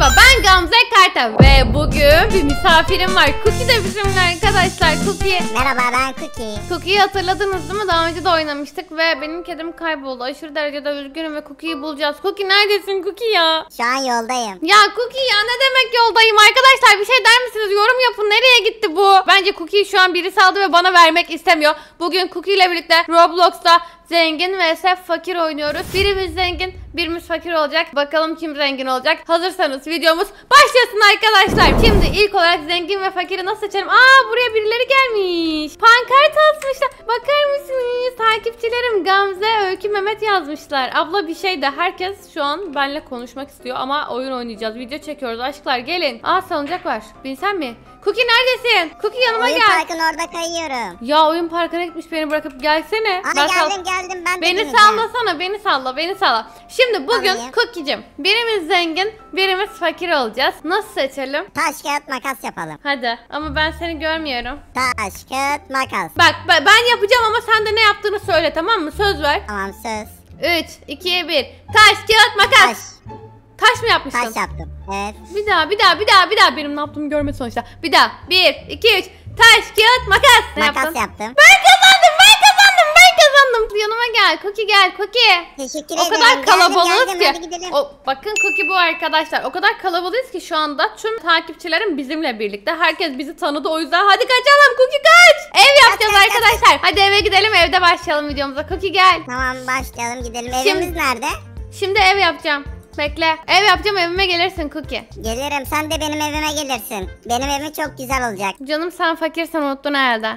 Bang Bangums and Dilara ve bugün bir misafirim var. Cookie de bizimle arkadaşlar. Cookie. Merhaba ben Cookie. Cookie'yi hatırladınız değil mi? Daha önce de oynamıştık ve benim kedim kayboldu. Aşırı derecede üzgünüm ve Cookie'yi bulacağız. Cookie neredesin Cookie ya? Şu an yoldayım. Ya Cookie ya ne demek yoldayım arkadaşlar? Bir şey der misiniz? Yorum yapın. Nereye gitti bu? Bence Cookie'yi şu an birisi aldı ve bana vermek istemiyor. Bugün Cookie ile birlikte Roblox'ta zengin vs fakir oynuyoruz. Birimiz zengin, birimiz fakir olacak. Bakalım kim zengin olacak. Hazırsanız videomuz başlasın arkadaşlar şimdi ilk olarak zengin ve fakiri nasıl seçelim? Aa buraya birileri gelmiş. Pankart asmışlar. Bakar mısınız? Takipçilerim Gamze, Öykü, Mehmet yazmışlar. Abla bir şey de herkes şu an benimle konuşmak istiyor ama oyun oynayacağız. Video çekiyoruz. Aşklar gelin. Aa salıncak var. Binsen mi? Cookie neredesin? Cookie yanıma oyun gel. Oyun parkın orada kayıyorum. Ya oyun parkına gitmiş beni bırakıp gelsene. Aa, ben geldim geldim ben de Beni sallasana beni salla beni salla. Şimdi bugün Alayım. Cookie'cim birimiz zengin birimiz fakir olacağız. Nasıl seçelim? Taş kağıt makas yapalım. Hadi ama ben seni görmüyorum. Taş kağıt makas. Bak ben yapacağım ama sen de ne yaptığını söyle tamam mı? Söz ver. Tamam söz. 3, 2, 1. Taş, kağıt, makas. Taş. Taş mı yapmışsın? Taş yaptım. Evet. Bir daha bir daha bir daha bir daha benim ne yaptığımı görmedi sonuçta. Bir daha. Bir, iki, üç. Taş, kağıt, makas. Ne makas yaptın? yaptım. Ben kazandım ben kazandım ben kazandım. Yanıma gel. Koki gel Koki. Teşekkür ederim. O kadar kalabalık ki. o, bakın Koki bu arkadaşlar. O kadar kalabalığız ki şu anda tüm takipçilerim bizimle birlikte. Herkes bizi tanıdı o yüzden hadi kaçalım Koki kaç. Ev yapacağız kaç, arkadaşlar. Kaç. Hadi eve gidelim evde başlayalım videomuza. Koki gel. Tamam başlayalım gidelim. Evimiz Şimdi, nerede? Şimdi ev yapacağım. Bekle. Ev yapacağım evime gelirsin Cookie. Gelirim sen de benim evime gelirsin. Benim evim çok güzel olacak. Canım sen fakirsen unuttun herhalde.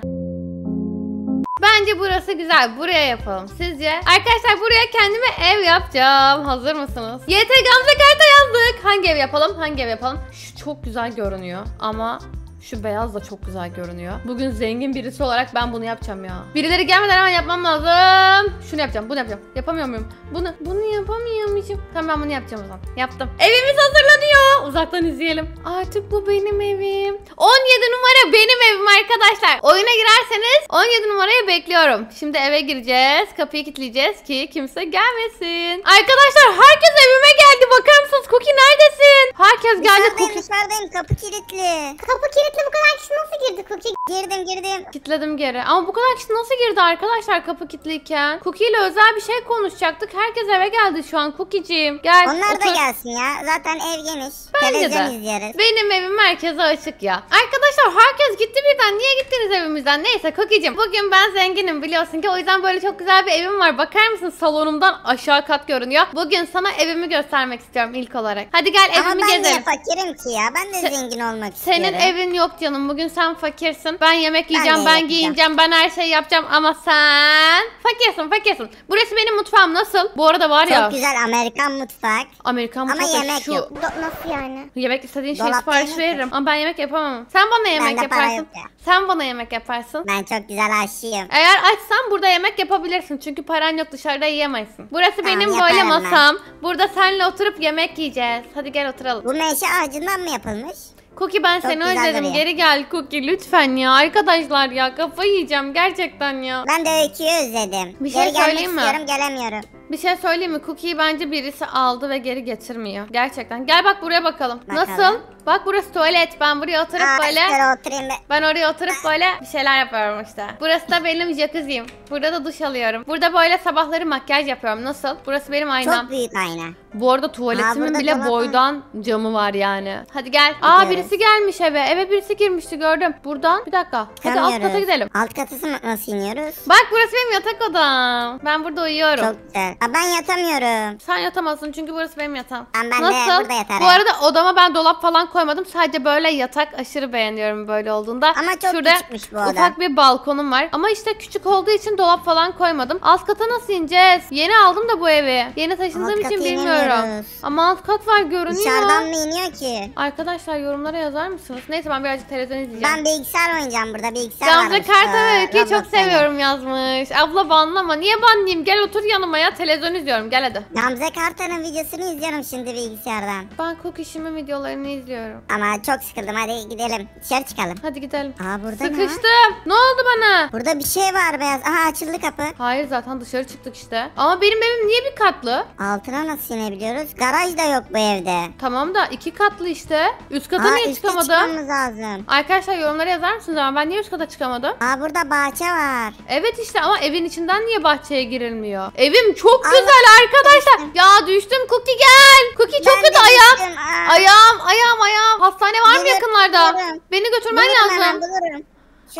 Bence burası güzel. Buraya yapalım. Sizce? Arkadaşlar buraya kendime ev yapacağım. Hazır mısınız? YT Gamze karta yazdık. Hangi ev yapalım? Hangi ev yapalım? Şu çok güzel görünüyor ama şu beyaz da çok güzel görünüyor. Bugün zengin birisi olarak ben bunu yapacağım ya. Birileri gelmeden hemen yapmam lazım. Şunu yapacağım, bunu yapacağım. Yapamıyor muyum? Bunu, bunu yapamayacağım. Tamam ben bunu yapacağım o zaman. Yaptım. Evimiz hazırlanıyor. Uzaktan izleyelim. Artık bu benim evim. 17 numara benim evim arkadaşlar. Oyuna girerseniz 17 numarayı bekliyorum. Şimdi eve gireceğiz. Kapıyı kilitleyeceğiz ki kimse gelmesin. Arkadaşlar herkes evime geldi. Bakar mısınız? Cookie neredesin? Herkes geldi. Dışarıdayım, Cookie. dışarıdayım. Kapı kilitli. Kapı kilitli Kitle bu kadar kişi nasıl girdi Cookie? Girdim girdim. Kitledim geri. Ama bu kadar kişi nasıl girdi arkadaşlar kapı kilitliyken? Cookie ile özel bir şey konuşacaktık. Herkes eve geldi şu an Cookie'ciğim. Gel Onlar da gelsin ya. Zaten ev geniş. Bence de. Televizyon Benim evim merkeze açık ya. Arkadaşlar herkes gitti birden. Niye gittiniz evimizden? Neyse Cookie'cim bugün ben zenginim biliyorsun ki. O yüzden böyle çok güzel bir evim var. Bakar mısın salonumdan aşağı kat görünüyor. Bugün sana evimi göstermek istiyorum ilk olarak. Hadi gel Ama evimi ben niye fakirim ki ya? Ben de zengin olmak istiyorum. Senin evin yok yok canım bugün sen fakirsin. Ben yemek yiyeceğim, ben, ben giyineceğim, ben her şeyi yapacağım ama sen fakirsin, fakirsin. Burası benim mutfağım nasıl? Bu arada var ya. Çok güzel Amerikan mutfak. Amerikan mutfak. Ama yemek şu... yok. Do nasıl yani? Yemek istediğin şey sipariş veririm. Ama ben yemek yapamam. Sen bana yemek ben yaparsın. Sen bana yemek yaparsın. Ben çok güzel aşçıyım. Eğer açsan burada yemek yapabilirsin. Çünkü paran yok dışarıda yiyemezsin. Burası tamam, benim böyle masam. Ben. Burada senle oturup yemek yiyeceğiz. Hadi gel oturalım. Bu meşe ağacından mı yapılmış? Cookie ben seni özledim. duruyor. Geri gel Cookie lütfen ya. Arkadaşlar ya kafayı yiyeceğim gerçekten ya. Ben de öyküyü özledim. Bir şey Geri gelmek söyleyeyim mi? istiyorum gelemiyorum. Bir şey söyleyeyim mi? Cookie'yi bence birisi aldı ve geri getirmiyor. Gerçekten. Gel bak buraya bakalım. bakalım. Nasıl? Bak burası tuvalet. Ben buraya oturup Aa, böyle... Oturayım ben. ben oraya oturup böyle bir şeyler yapıyorum işte. Burası da benim jacuzzi'yim. Burada da duş alıyorum. Burada böyle sabahları makyaj yapıyorum. Nasıl? Burası benim aynam. Çok büyük ayna. Bu arada tuvaletimin bile dolabı. boydan camı var yani. Hadi gel. Gidiyoruz. birisi gelmiş eve. Eve birisi girmişti gördüm. Buradan bir dakika. Hadi alt kata gidelim. Alt katı nasıl iniyoruz? Bak burası benim yatak odam. Ben burada uyuyorum. Çok güzel ben yatamıyorum. Sen yatamazsın çünkü burası benim yatağım. Ama ben de Nasıl? burada yatarım. Bu arada odama ben dolap falan koymadım. Sadece böyle yatak aşırı beğeniyorum böyle olduğunda. Ama çok Şurada küçükmüş bu oda. ufak bir balkonum var. Ama işte küçük olduğu için dolap falan koymadım. Alt kata nasıl ineceğiz? Yeni aldım da bu evi. Yeni taşındığım Alt için bilmiyorum. Ama alt kat var görünüyor. Dışarıdan mı iniyor ki? Arkadaşlar yorumlara yazar mısınız? Neyse ben birazcık televizyon izleyeceğim. Ben bilgisayar oynayacağım burada bilgisayar Gamze varmış. Ee, Kartal Öykü'yü çok seviyorum yazmış. Abla banlama. Niye banlayayım? Gel otur yanıma ya televizyon izliyorum gel hadi. Namze Kartanın videosunu izliyorum şimdi bilgisayardan. Ben kok işimi videolarını izliyorum. Ama çok sıkıldım hadi gidelim. Dışarı çıkalım. Hadi gidelim. Aa burada ne Sıkıştım. Ne oldu bana? Burada bir şey var beyaz. Aha açıldı kapı. Hayır zaten dışarı çıktık işte. Ama benim evim niye bir katlı? Altına nasıl inebiliyoruz? Garaj da yok bu evde. Tamam da iki katlı işte. Üst kata Aa, niye üste çıkamadım? çıkmamız lazım. Arkadaşlar yorumlara yazar mısınız ama ben niye üst kata çıkamadım? Aa burada bahçe var. Evet işte ama evin içinden niye bahçeye girilmiyor? Evim çok çok güzel arkadaşlar. Düştüm. Ya düştüm Cookie gel. Cookie ben çok kötü ayağım. Düştüm, ayağım ayağım ayağım. Hastane var Bulur, mı yakınlarda? Bulurum. Beni götürmen lazım. Hemen,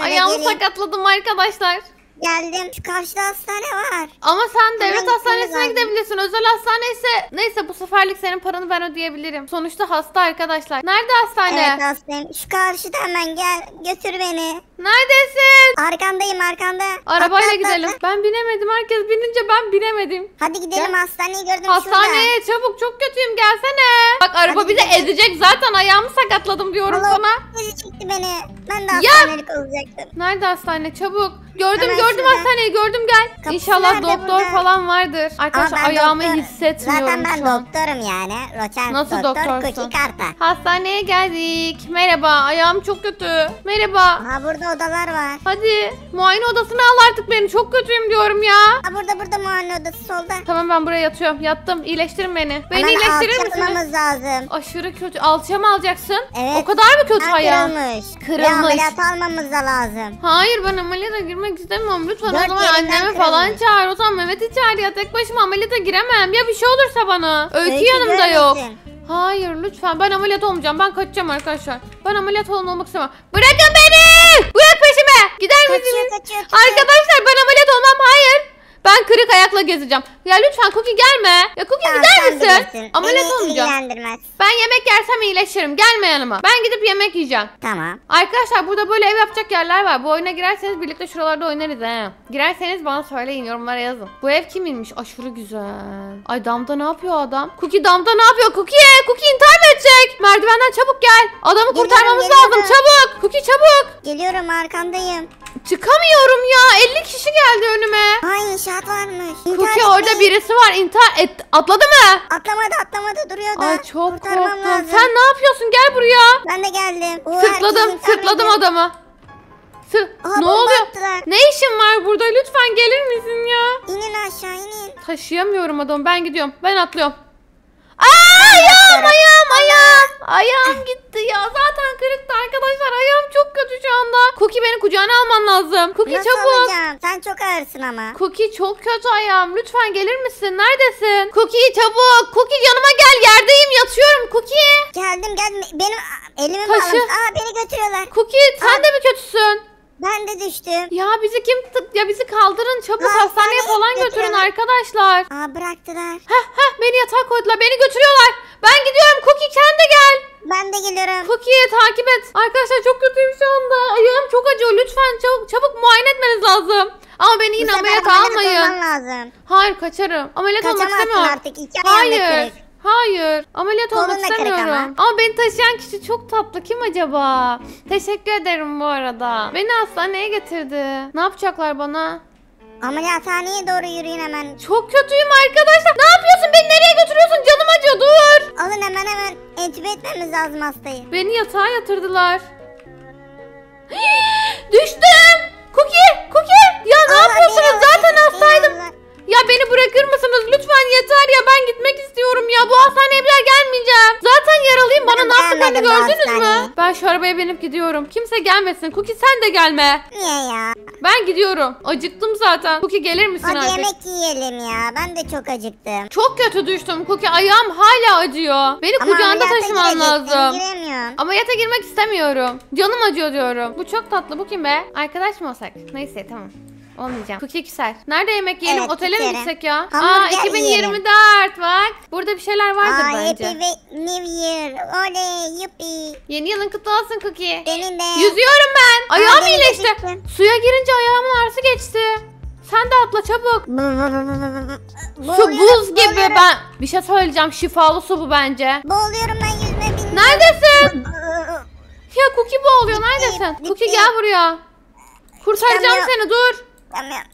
Ayağımı sakatladım arkadaşlar geldim. Şu karşıda hastane var. Ama sen devlet hastanesine gidebilirsin. Özel hastane ise neyse bu seferlik senin paranı ben ödeyebilirim. Sonuçta hasta arkadaşlar. Nerede hastane? Evet hastayım. Şu karşıda hemen gel götür beni. Neredesin? Arkandayım arkanda. Arabayla Atla, gidelim. atla. Ben binemedim. Herkes binince ben binemedim. Hadi gidelim hastaneyi gördüm şurada. Hastaneye çabuk çok kötüyüm gelsene. Bak araba Hadi bizi gidelim. ezecek zaten ayağımı sakatladım diyorum Vallahi sana. Biri çıktı beni. Ben de Ya! hastanelik olacaktım. Nerede hastane çabuk. Gördüm Hemen gördüm şurada. hastaneyi gördüm gel. Kapısı İnşallah doktor burada? falan vardır. Arkadaşlar ayağımı doktorum. hissetmiyorum Zaten ben şu an. doktorum yani. Roçen Nasıl doktor doktorsun? Karta. Hastaneye geldik. Merhaba ayağım çok kötü. Merhaba. Ha burada odalar var. Hadi muayene odasına al artık beni çok kötüyüm diyorum ya. Ha burada burada muayene odası solda. Tamam ben buraya yatıyorum. Yattım. İyileştirin beni. Beni Hemen iyileştirir misiniz? alçalamamız lazım. Aşırı kötü. Alçıya mı alacaksın? Evet. O kadar mı kötü Ben ayağın? kırılmış. Ve Kırılmış. ameliyat almamız da lazım. Hayır ben ameliyata girmem gitmek istemiyorum. Lütfen Dört o zaman yerinden annemi falan çağır. O zaman Mehmet içeride ya tek başıma ameliyata giremem. Ya bir şey olursa bana. Öykü yanımda yok. Hayır lütfen ben ameliyat olmayacağım. Ben kaçacağım arkadaşlar. Ben ameliyat olan olmak istemem. Bırakın beni! Bırak peşime! Gider misiniz? kaçıyor kaçıyor. Arkadaşlar ben ameliyat olmam. Hayır. Ben kırık ayakla gezeceğim. Ya lütfen Cookie gelme. Ya Cookie tamam, gider misin? Ameliyat olmayacağım. Ben yemek yersem iyileşirim. Gelme yanıma. Ben gidip yemek yiyeceğim. Tamam. Arkadaşlar burada böyle ev yapacak yerler var. Bu oyuna girerseniz birlikte şuralarda oynarız he. Girerseniz bana söyleyin yorumlara yazın. Bu ev kiminmiş? Aşırı güzel. Ay damda ne yapıyor adam? Cookie damda ne yapıyor? Cookie! Cookie intihar mı edecek? Merdivenden çabuk gel. Adamı geliyorum, kurtarmamız geliyorum. lazım çabuk. Cookie çabuk. Geliyorum arkandayım. Çıkamıyorum ya. 50 kişi geldi önüme. Ay inşaat varmış. Kuki orada birisi var. İntihar et. Atladı mı? Atlamadı atlamadı duruyordu. Ay çok Kurtarmam korktum. lazım. Sen ne yapıyorsun? Gel buraya. Ben de geldim. Oo, Sırtladım. Sırtladım ediyor. adamı. Sır Aha, ne bomba oluyor? attılar. Ne işin var burada? Lütfen gelir misin ya? İnin aşağı inin. Taşıyamıyorum adamı. Ben gidiyorum. Ben atlıyorum. Aa ayağım ayağım ayağım. Ayağım gitti ya. Zaten kırıktı arkadaşlar. Cookie beni kucağına alman lazım. Cookie Nasıl çabuk. alacağım? Sen çok ağırsın ama. Cookie çok kötü ayağım. Lütfen gelir misin? Neredesin? Cookie çabuk. Cookie yanıma gel. Yerdeyim yatıyorum. Cookie. Geldim geldim. Benim elimi Taşı. bağlamış. Aa beni götürüyorlar. Cookie sen Aa. de mi kötüsün? Ben de düştüm. Ya bizi kim tık ya bizi kaldırın çabuk Hastaneye hastaneye falan götürün arkadaşlar. Aa bıraktılar. Hah hah beni yatağa koydular beni götürüyorlar. Ben gidiyorum Cookie sen de gel. Ben de geliyorum. Cookie'yi takip et. Arkadaşlar çok kötüyüm şu anda. Ayağım çok acıyor lütfen çabuk, çabuk muayene etmeniz lazım. Ama beni yine Bu sefer ameliyat lazım. Hayır kaçarım. Ameliyat olmak Kaçamazsın istemiyorum. artık. İki ayağın da Hayır. kırık. Hayır. Ameliyat olmak Koluna istemiyorum. ama. Ama beni taşıyan kişi çok tatlı. Kim acaba? Teşekkür ederim bu arada. Beni hastaneye getirdi. Ne yapacaklar bana? Ameliyathaneye doğru yürüyün hemen. Çok kötüyüm arkadaşlar. Ne yapıyorsun? Beni nereye götürüyorsun? Canım acıyor. Dur. Alın hemen hemen entübe etmemiz lazım hastayı. Beni yatağa yatırdılar. Düştüm. Cookie, Cookie. Ya ne Allah yapıyorsunuz? Zaten hastaydım. Ya beni bırakır mısınız? Lütfen yeter ya. Ben gitmek istiyorum. Beni gördünüz mü? Ben şu arabaya binip gidiyorum. Kimse gelmesin. Cookie sen de gelme. Niye ya? Ben gidiyorum. Acıktım zaten. Cookie gelir misin Hadi artık? yemek yiyelim ya. Ben de çok acıktım. Çok kötü düştüm Cookie. Ayağım hala acıyor. Beni Ama kucağında ameliyata taşıman girecektim, lazım. giremiyorum. Ama Ameliyata girmek istemiyorum. Canım acıyor diyorum. Bu çok tatlı. Bu kim be? Arkadaş mı olsak? Neyse tamam. Olmayacağım. kuki güzel Nerede yemek yiyelim? Evet, Otele mi gitsek ya? Hamburger Aa 2024 yiyelim. bak. Burada bir şeyler vardır Aa, bence. New Year. Oley yuppi. Yeni yılın kutlu olsun kuki Benim de. Yüzüyorum ben. Ayağım Aa, iyileşti. Suya girince ayağımın ağrısı geçti. Sen de atla çabuk. su buz gibi boğuluyorum. ben. Bir şey söyleyeceğim. Şifalı su bu bence. Boğuluyorum ben yüzme bilmiyorum. Neredesin? ya kuki boğuluyor. Neredesin? kuki gel buraya. Kurtaracağım seni dur. Kalkamıyorum.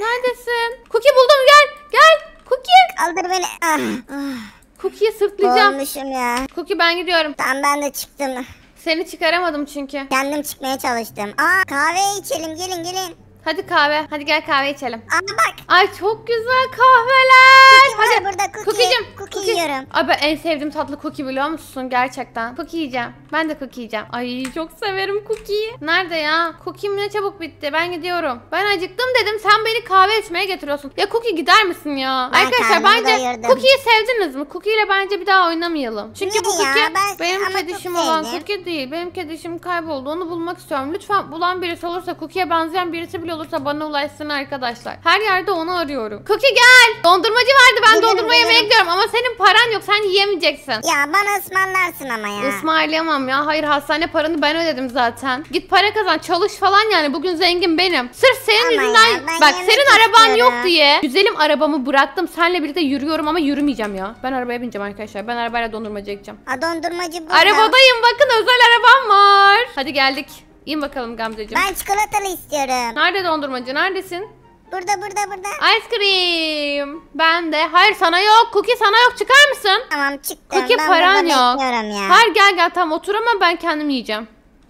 Neredesin? Cookie buldum gel. Gel. Cookie. Kaldır beni. Ah, sırtlayacağım. Olmuşum ya. Cookie ben gidiyorum. Tamam ben de çıktım. Seni çıkaramadım çünkü. Kendim çıkmaya çalıştım. Aa kahve içelim gelin gelin. Hadi kahve. Hadi gel kahve içelim. Aa bak. Ay çok güzel kahveler. Cookie Hadi. burada Cookie. Cookie'cim. Cookie cookie, cookie yiyorum. Abi en sevdiğim tatlı cookie biliyor musun? Gerçekten. Cookie yiyeceğim. Ben de cookie yiyeceğim. Ay çok severim cookie'yi. Nerede ya? Cookie'm ne çabuk bitti. Ben gidiyorum. Ben acıktım dedim. Sen beni kahve içmeye getiriyorsun. Ya cookie gider misin ya? Ben Arkadaşlar bence doyurdum. cookie'yi sevdiniz mi? Cookie ile bence bir daha oynamayalım. Çünkü Niye bu cookie ya? Ben, benim kedişim olan cookie değil. Benim kedişim kayboldu. Onu bulmak istiyorum. Lütfen bulan birisi olursa cookie'ye benzeyen birisi bile olursa bana ulaşsın arkadaşlar. Her yerde onu arıyorum. Cookie gel. Dondurmacı vardı. Ben gidelim, dondurma gidelim. yemeye gidiyorum ama senin paran yok sen yiyemeyeceksin. Ya bana ısmarlarsın ama ya. Ismarlayamam ya. Hayır hastane paranı ben ödedim zaten. Git para kazan çalış falan yani. Bugün zengin benim. Sırf senin ama yüzünden. Ya, Bak senin araban istiyorum. yok diye. Güzelim arabamı bıraktım. Senle birlikte yürüyorum ama yürümeyeceğim ya. Ben arabaya bineceğim arkadaşlar. Ben arabayla dondurmacı gideceğim. A dondurmacı burada. Arabadayım bakın özel arabam var. Hadi geldik. İn bakalım Gamzeciğim. Ben çikolatalı istiyorum. Nerede dondurmacı? Neredesin? Burada burada burada. Ice cream. Ben de. Hayır sana yok. Cookie sana yok. Çıkar mısın? Tamam çıktım. Cookie ben paran yok. Ya. Hayır gel gel tamam otur ama ben kendim yiyeceğim.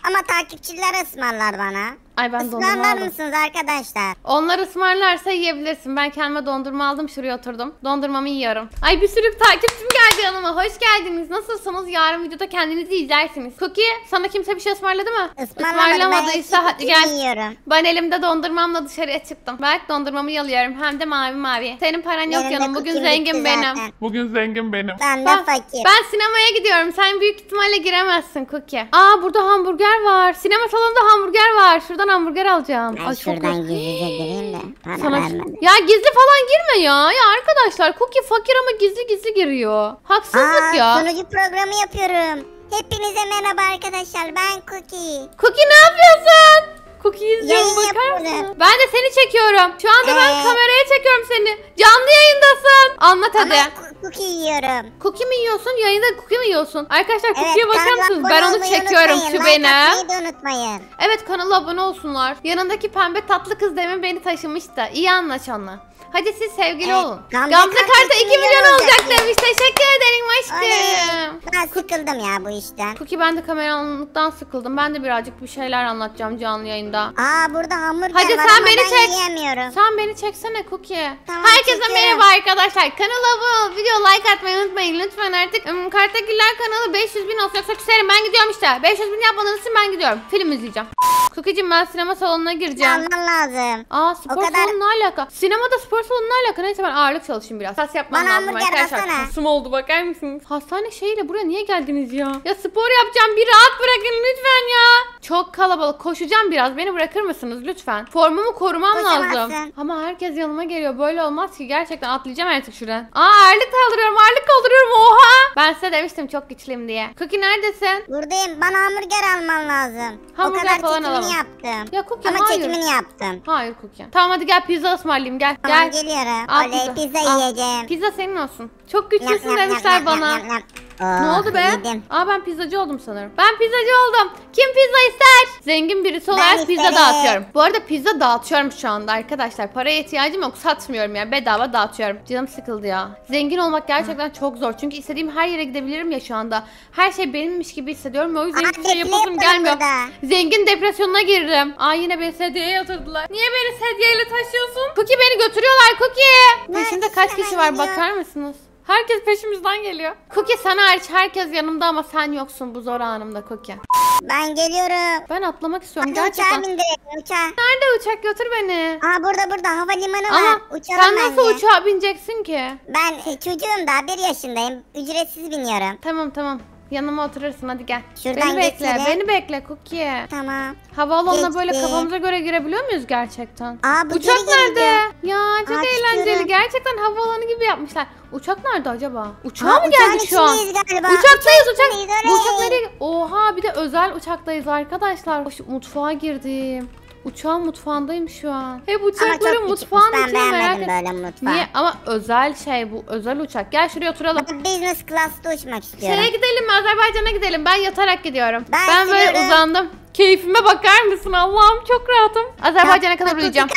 Ama takipçiler ısmarlar bana. Ay ben dondurma Islanlar aldım. mısınız arkadaşlar? Onlar ısmarlarsa yiyebilirsin. Ben kendime dondurma aldım şuraya oturdum. Dondurmamı yiyorum. Ay bir sürü takipçim geldi yanıma. Hoş geldiniz. Nasılsınız? Yarın videoda kendinizi izlersiniz. Cookie sana kimse bir şey ısmarladı mı? Ismarlamadı, Ismarlamadıysa ben gel. yiyorum. Ben elimde dondurmamla dışarıya çıktım. Berk dondurmamı yalıyorum. Hem de mavi mavi. Senin paran yok Benim yanım. Bugün zengin benim. zaten. Bugün zengin benim. Ben de ah, fakir. Ben sinemaya gidiyorum. Sen büyük ihtimalle giremezsin Cookie. Aa burada hamburger var. Sinema salonunda hamburger var. Şuradan tane hamburger alacağım. Ben Ay, şuradan gizlice gireyim de para Sana... vermedi. Ya gizli falan girme ya. Ya arkadaşlar Cookie fakir ama gizli gizli giriyor. Haksızlık Aa, ya. Sunucu programı yapıyorum. Hepinize merhaba arkadaşlar ben Cookie. Cookie ne yapıyorsun? Cookie izliyorum bakar mısın? Ben de seni çekiyorum. Şu anda ee... ben kameraya çekiyorum seni. Canlı yayındasın. Anlat hadi. Ama cookie yiyorum. Cookie mi yiyorsun? Yayında cookie mi yiyorsun? Arkadaşlar cookie'ye evet, bakar mısınız? Ben onu çekiyorum şu beni. Like unutmayın. Evet kanala abone olsunlar. Yanındaki pembe tatlı kız demin beni taşımıştı. İyi anlaşanlar. Hadi siz sevgili evet, olun. Gamze, Gamze Karta 2 milyon olacak demiş. Teşekkür ederim aşkım. Ben sıkıldım ya bu işten. Cookie ben de kameranlıktan sıkıldım. Ben de birazcık bir şeyler anlatacağım canlı yayında. Aa burada hamur. Hadi var sen beni çek. yiyemiyorum. Sen beni çeksene Cookie. Tamam, Herkese çekiyorum. merhaba arkadaşlar. Kanala abone ol, video like atmayı unutmayın. Lütfen artık um, Kartagiller kanalı 500 bin olsun. Yoksa küserim ben gidiyorum işte. 500 bin yapmadığınız için ben gidiyorum. Film izleyeceğim. Cookie'cim ben sinema salonuna gireceğim. Alman lazım. Aa spor kadar... salonu ne alaka? Sinemada spor salonu ne alaka? Neyse ben ağırlık çalışayım biraz. Tas yapmam Bana lazım hamburger arkadaşlar. atsana. Kusum oldu bakar mısın? Hastane şeyle buraya niye geldiniz ya? Ya spor yapacağım bir rahat bırakın lütfen ya. Çok kalabalık. Koşacağım biraz. Beni bırakır mısınız lütfen? Formumu korumam Koşamazsın. lazım. Ama herkes yanıma geliyor. Böyle olmaz ki. Gerçekten atlayacağım artık şuradan. Aa ağırlık kaldırıyorum. Ağırlık kaldırıyorum. Oha. Ben size demiştim çok güçlüyüm diye. Cookie neredesin? Buradayım. Bana hamburger alman lazım. Hamburger o kadar falan çekimini alalım. yaptım. Ya Cookie Ama hayır. çekimini yaptım. Hayır Cookie. Tamam hadi gel pizza ısmarlayayım. Gel. Tamam gel. geliyorum. Al, Oley pizza, pizza yiyeceğim. Pizza senin olsun. Çok güçlüsün yap, demişler bana. Yap, yap, yap. Oh, ne oldu be? Yedim. Aa ben pizzacı oldum sanırım. Ben pizzacı oldum. Kim pizza ister? Zengin birisi olarak pizza dağıtıyorum. Bu arada pizza dağıtıyorum şu anda arkadaşlar. Paraya ihtiyacım yok. Satmıyorum yani. Bedava dağıtıyorum. Canım sıkıldı ya. Zengin olmak gerçekten Hı. çok zor. Çünkü istediğim her yere gidebilirim ya şu anda. Her şey benimmiş gibi hissediyorum. O yüzden hiçbir şey yapasım gelmiyor. Zengin depresyona girdim. Aa yine beni sedyeye yatırdılar. Niye beni sedyeyle taşıyorsun? Cookie beni götürüyorlar Cookie. Başında kaç kişi var bakar mısınız? Herkes peşimizden geliyor. Cookie sen hariç herkes yanımda ama sen yoksun bu zor anımda Cookie. Ben geliyorum. Ben atlamak istiyorum Hadi gerçekten. Uçağa bin uçağa. Nerede uçak götür beni. Aa burada burada havalimanı Ama var. Uçalım sen nasıl bence. uçağa bineceksin ki? Ben e, çocuğum daha bir yaşındayım. Ücretsiz biniyorum. Tamam tamam. Yanıma oturursun hadi gel. Şuradan beni bekle, geçelim. beni bekle Cookie. Tamam. Havaalanına böyle kafamıza göre girebiliyor muyuz gerçekten? Aa bu Uçak nerede? Ya çok Aa, eğlenceli. Çıkıyorum. Gerçekten havaalanı gibi yapmışlar. Uçak nerede acaba? Uçağa Aa, mı geldi? şu an? Galiba. Uçaktayız uçak. uçak. Bu uçak nereye? Oha bir de özel uçaktayız arkadaşlar. Hoş, mutfağa girdim uçağın mutfağındayım şu an. Hep uçakların mutfağını hiç merak beğenmedim Niye? Ama özel şey bu. Özel uçak. Gel şuraya oturalım. Ben business class'ta uçmak istiyorum. Şeye gidelim Azerbaycan'a gidelim. Ben yatarak gidiyorum. Ben, ben böyle uzandım. Keyfime bakar mısın? Allah'ım çok rahatım. Azerbaycan'a kadar uyuyacağım.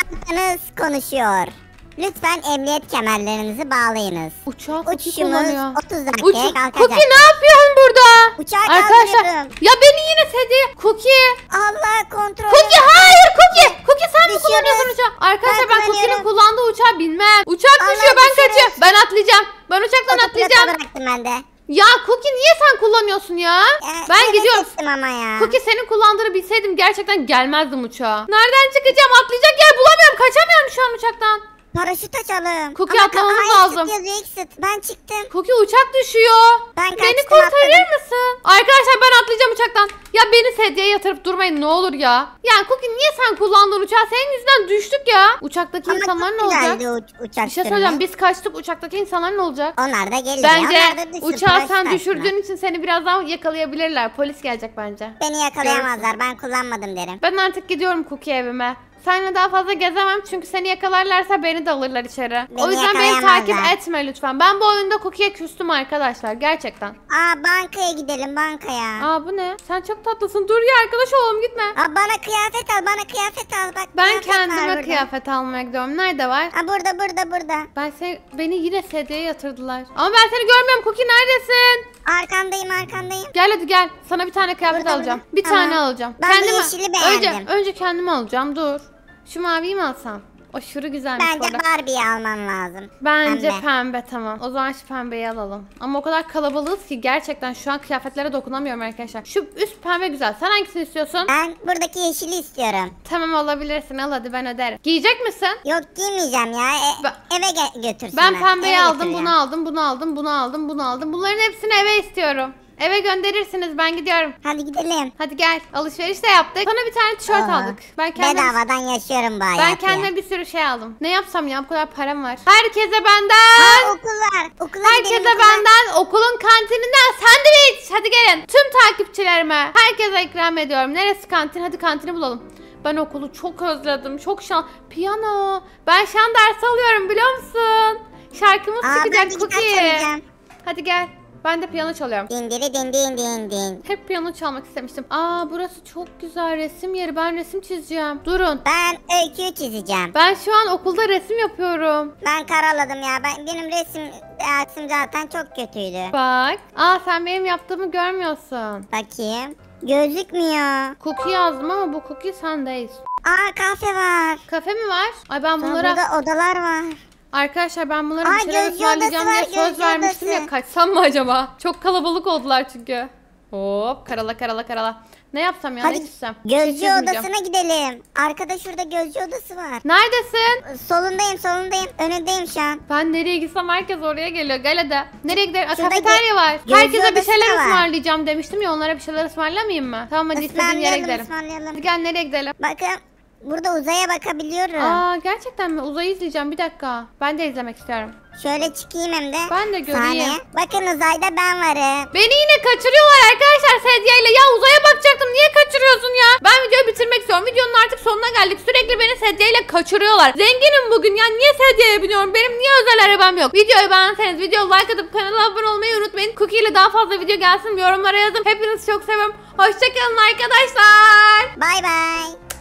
konuşuyor. Lütfen emniyet kemerlerinizi bağlayınız. Uçağı Uçuşumuz 30 dakika Uçu- kalkacak. Cookie ne yapıyorsun burada? Uçağa Arkadaşlar ya beni yine sedi. Cookie. Allah kontrol. Cookie hayır Cookie. Cookie sen mi kullanıyorsun uçağı? Arkadaşlar ben, Ben Cookie'nin kullandığı uçağa bilmem. Uçak Vallahi düşüyor ben düşürüz. kaçıyorum. Ben atlayacağım. Ben uçaktan Otopilota atlayacağım. bıraktım ben de. Ya Cookie niye sen kullanıyorsun ya? Ee, ben gidiyorum. ettim ama ya. Cookie senin kullandığını bilseydim gerçekten gelmezdim uçağa. Nereden çıkacağım? atlayacağım? Paraşüt açalım. Kuki atlamamız lazım. Ben çıktım. Kuki uçak düşüyor. Ben Beni kurtarır atladım. mısın? Arkadaşlar ben atlayacağım uçaktan. Ya beni sedyeye yatırıp durmayın ne olur ya. Yani Kuki niye sen kullandın uçağı? Senin yüzünden düştük ya. Uçaktaki Ama insanlar ne olacak? güzeldi uç- uçak Bir şey söyleyeceğim biz kaçtık uçaktaki insanlar ne olacak? Onlar da geliyor. Bence da uçağı sen açsınlar. düşürdüğün için seni birazdan yakalayabilirler. Polis gelecek bence. Beni yakalayamazlar. Ben kullanmadım derim. Ben artık gidiyorum Kuki evime. Seninle daha fazla gezemem çünkü seni yakalarlarsa beni de alırlar içeri. Beni o yüzden beni takip etme lütfen. Ben bu oyunda Cookie'ye küstüm arkadaşlar gerçekten. Aa bankaya gidelim bankaya. Aa bu ne? Sen çok tatlısın. Dur ya arkadaş oğlum gitme. Aa bana kıyafet al bana kıyafet al bak. Ben kendime kıyafet almaya gidiyorum. Nerede var? Aa burada burada burada. Ben seni, beni yine sedyeye yatırdılar. Ama ben seni görmüyorum. Cookie neredesin? Arkandayım arkandayım. Gel hadi gel. Sana bir tane kıyafet burada, alacağım. Burada. Bir Aha. tane alacağım. Ben kendime... yeşili beğendim. Önce, önce kendimi alacağım dur. Şu maviyi mi alsam? O şuru güzelmiş Bence orada. Barbie'yi alman lazım. Bence pembe. pembe tamam. O zaman şu pembeyi alalım. Ama o kadar kalabalığız ki gerçekten şu an kıyafetlere dokunamıyorum arkadaşlar. Şu üst pembe güzel. Sen hangisini istiyorsun? Ben buradaki yeşili istiyorum. Tamam alabilirsin. Al hadi ben öderim. Giyecek misin? Yok giymeyeceğim ya. E, ben, eve ge- götürsün. Ben, pembeyi aldım, bunu aldım, bunu aldım, bunu aldım, bunu aldım. Bunların hepsini eve istiyorum. Eve gönderirsiniz ben gidiyorum. Hadi gidelim. Hadi gel alışveriş de yaptık. Sana bir tane tişört Oo. aldık. Ben kendim, Bedavadan yaşıyorum bu ben kendime bir sürü şey aldım. Ne yapsam ya bu kadar param var. Herkese benden. Ha, okullar. Okula Herkese okula. benden okulun kantininden sandviç. Hadi gelin. Tüm takipçilerime herkese ikram ediyorum. Neresi kantin? Hadi kantini bulalım. Ben okulu çok özledim. Çok şan... Piyano. Ben şan ders alıyorum biliyor musun? Şarkımız Aa, çıkacak gitar Cookie. Hadi gel. Ben de piyano çalıyorum. Din diri din din din Hep piyano çalmak istemiştim. Aa burası çok güzel resim yeri. Ben resim çizeceğim. Durun. Ben öykü çizeceğim. Ben şu an okulda resim yapıyorum. Ben karaladım ya. Ben benim resim hayatım zaten çok kötüydü. Bak. Aa sen benim yaptığımı görmüyorsun. Bakayım. Gözükmüyor. Kuki yazdım ama bu kuki sendeyiz. Aa kafe var. Kafe mi var? Ay ben bunlara... Aa, burada odalar var. Arkadaşlar ben bunları Aa, bir şeyler gözcü ısmarlayacağım diye söz vermiştim ya. Kaçsam mı acaba? Çok kalabalık oldular çünkü. Hop karala karala karala. Ne yapsam ya Hadi, ne çizsem? Şey gözcü odasına gidelim. Arkada şurada gözcü odası var. Neredesin? Solundayım solundayım önündeyim şu an. Ben nereye gitsem herkes oraya geliyor. Galada. Nereye gidelim? Aa, Şurada kafeterya var. Herkese bir şeyler var. ısmarlayacağım demiştim ya. Onlara bir şeyler ısmarlamayayım mı? Tamam hadi istediğim yere Ismarlayalım Gel nereye gidelim? Bakın Burada uzaya bakabiliyorum. Aa gerçekten mi? Uzayı izleyeceğim bir dakika. Ben de izlemek istiyorum. Şöyle çıkayım hem de. Ben de göreyim. Saniye. Bakın uzayda ben varım. Beni yine kaçırıyorlar arkadaşlar Sedya ile Ya uzaya bakacaktım niye kaçırıyorsun ya? Ben videoyu bitirmek istiyorum. Videonun artık sonuna geldik. Sürekli beni Sedya ile kaçırıyorlar. Zenginim bugün ya niye sedyeye biniyorum? Benim niye özel arabam yok? Videoyu beğenseniz videoyu like atıp kanala abone olmayı unutmayın. Cookie ile daha fazla video gelsin yorumlara yazın. Hepinizi çok seviyorum. Hoşçakalın arkadaşlar. Bay bay.